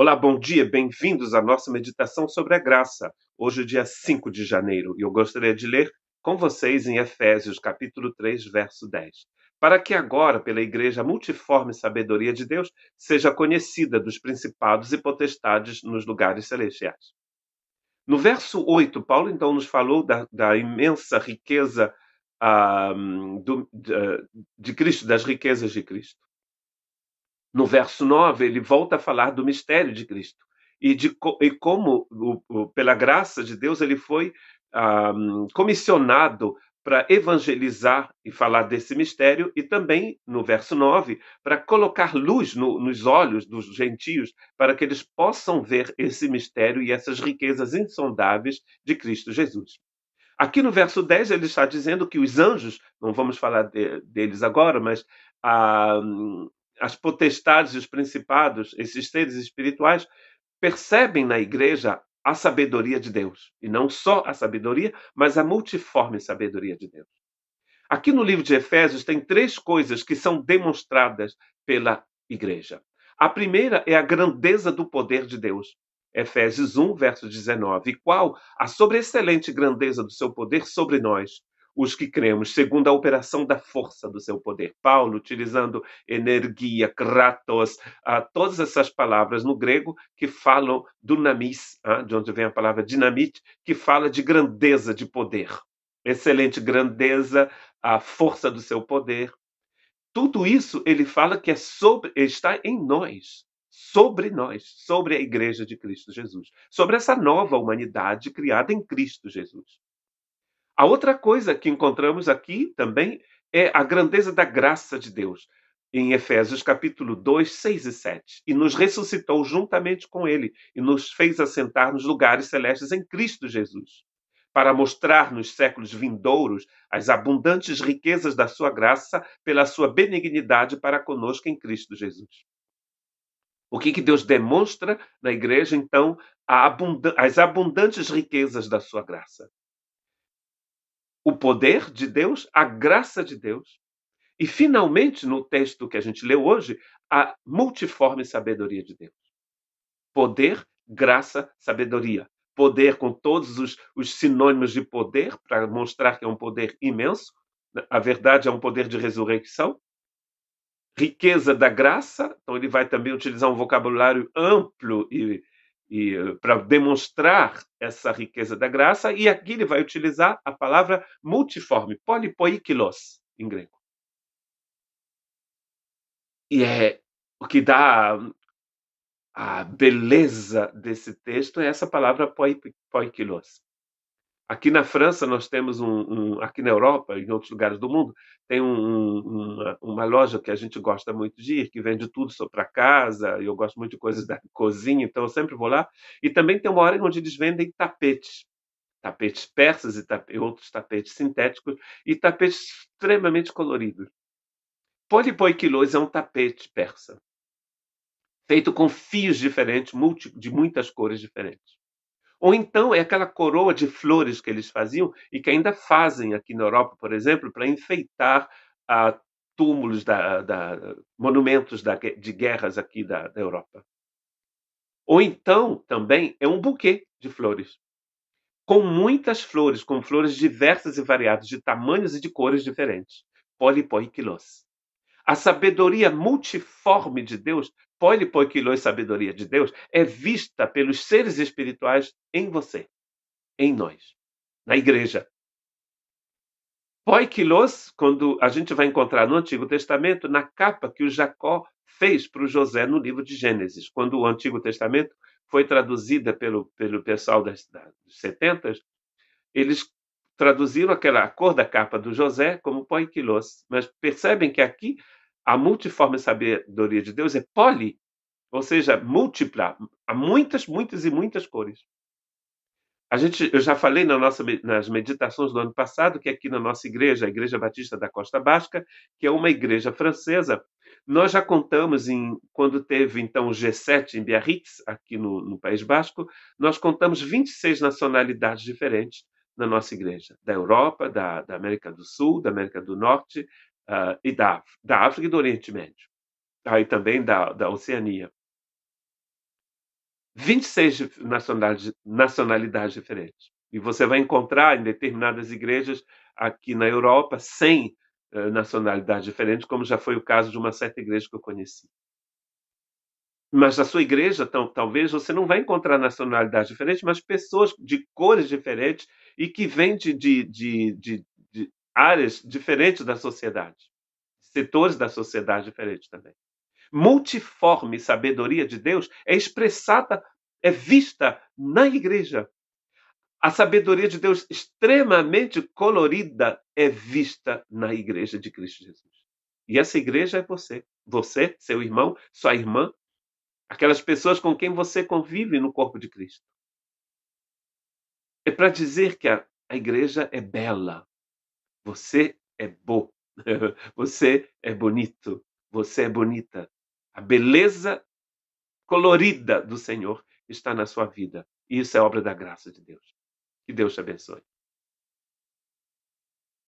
Olá, bom dia, bem-vindos à nossa meditação sobre a graça. Hoje é dia 5 de janeiro e eu gostaria de ler com vocês em Efésios, capítulo 3, verso 10. Para que agora, pela igreja a multiforme sabedoria de Deus, seja conhecida dos principados e potestades nos lugares celestiais. No verso 8, Paulo então nos falou da, da imensa riqueza ah, do, de, de Cristo, das riquezas de Cristo no verso 9, ele volta a falar do mistério de Cristo e, de, e como, o, o, pela graça de Deus, ele foi ah, comissionado para evangelizar e falar desse mistério, e também, no verso 9, para colocar luz no, nos olhos dos gentios, para que eles possam ver esse mistério e essas riquezas insondáveis de Cristo Jesus. Aqui no verso 10, ele está dizendo que os anjos, não vamos falar de, deles agora, mas ah, as potestades e os principados, esses seres espirituais, percebem na igreja a sabedoria de Deus. E não só a sabedoria, mas a multiforme sabedoria de Deus. Aqui no livro de Efésios tem três coisas que são demonstradas pela igreja. A primeira é a grandeza do poder de Deus. Efésios 1, verso 19, qual a sobreexcelente grandeza do seu poder sobre nós, os que cremos, segundo a operação da força do seu poder. Paulo, utilizando energia, kratos, uh, todas essas palavras no grego que falam do uh, de onde vem a palavra dinamite, que fala de grandeza de poder. Excelente grandeza, a força do seu poder. Tudo isso ele fala que é sobre, está em nós, sobre nós, sobre a igreja de Cristo Jesus, sobre essa nova humanidade criada em Cristo Jesus. A outra coisa que encontramos aqui também é a grandeza da graça de Deus. Em Efésios capítulo 2, 6 e 7. E nos ressuscitou juntamente com ele e nos fez assentar nos lugares celestes em Cristo Jesus, para mostrar nos séculos vindouros as abundantes riquezas da sua graça pela sua benignidade para conosco em Cristo Jesus. O que, que Deus demonstra na igreja, então, as abundantes riquezas da sua graça o poder de Deus, a graça de Deus. E, finalmente, no texto que a gente leu hoje, a multiforme sabedoria de Deus. Poder, graça, sabedoria. Poder com todos os, os sinônimos de poder, para mostrar que é um poder imenso. A verdade é um poder de resurreição. Riqueza da graça, então ele vai também utilizar um vocabulário amplo e, e para demonstrar essa riqueza da graça, e aqui ele vai utilizar a palavra multiforme, polipoikilos, em grego. E é o que dá a beleza desse texto é essa palavra poikilos. Aqui na França nós temos um, um aqui na Europa e em outros lugares do mundo tem um, uma, uma, loja que a gente gosta muito de ir que vende tudo para casa e eu gosto muito de coisas da cozinha então eu sempre vou lá e também tem uma hora onde eles vendem tapetes tapetes persas e outros tapetes sintéticos e tapetes extremamente coloridos. Polipoikilos é um tapete persa feito com fios diferentes, de muitas cores diferentes. Ou então é aquela coroa de flores que eles faziam e que ainda fazem aqui na Europa, por exemplo, para enfeitar ah, túmulos, da, da, monumentos da, de guerras aqui da, da Europa. Ou então também é um buquê de flores, com muitas flores, com flores diversas e variadas, de tamanhos e de cores diferentes. Polipoiquilos. A sabedoria multiforme de Deus pode pôr sabedoria de Deus é vista pelos seres espirituais em você, em nós, na igreja. Poikilos, quando a gente vai encontrar no Antigo Testamento, na capa que o Jacó fez para o José no livro de Gênesis, quando o Antigo Testamento foi traduzida pelo, pelo pessoal das, dos 70, eles traduziram aquela a cor da capa do José como poikilos, mas percebem que aqui a multiforme sabedoria de Deus é poli, ou seja, múltipla, há muitas, muitas e muitas cores. A gente, eu já falei na nossa, nas meditações do ano passado que aqui na nossa igreja, a Igreja Batista da Costa Basca, que é uma igreja francesa, nós já contamos em quando teve então o G7 em Biarritz, aqui no, no País Basco, nós contamos 26 nacionalidades diferentes na nossa igreja, da Europa, da, da América do Sul, da América do Norte, uh, e da, da África e do Oriente Médio, aí também da, da Oceania. 26 nacionalidades, nacionalidades diferentes. E você vai encontrar em determinadas igrejas aqui na Europa 100 eh, nacionalidades diferentes, como já foi o caso de uma certa igreja que eu conheci. Mas na sua igreja, talvez você não vai encontrar nacionalidades diferentes, mas pessoas de cores diferentes e que vêm de, de, de, de áreas diferentes da sociedade, setores da sociedade diferentes também. Multiforme sabedoria de Deus é expressada, é vista na igreja. A sabedoria de Deus extremamente colorida é vista na igreja de Cristo Jesus. E essa igreja é você. Você, seu irmão, sua irmã, aquelas pessoas com quem você convive no corpo de Cristo. É para dizer que a, a igreja é bela, você é bom, você é bonito, você é bonita. A beleza colorida do Senhor está na sua vida. E isso é obra da graça de Deus. Que Deus te abençoe.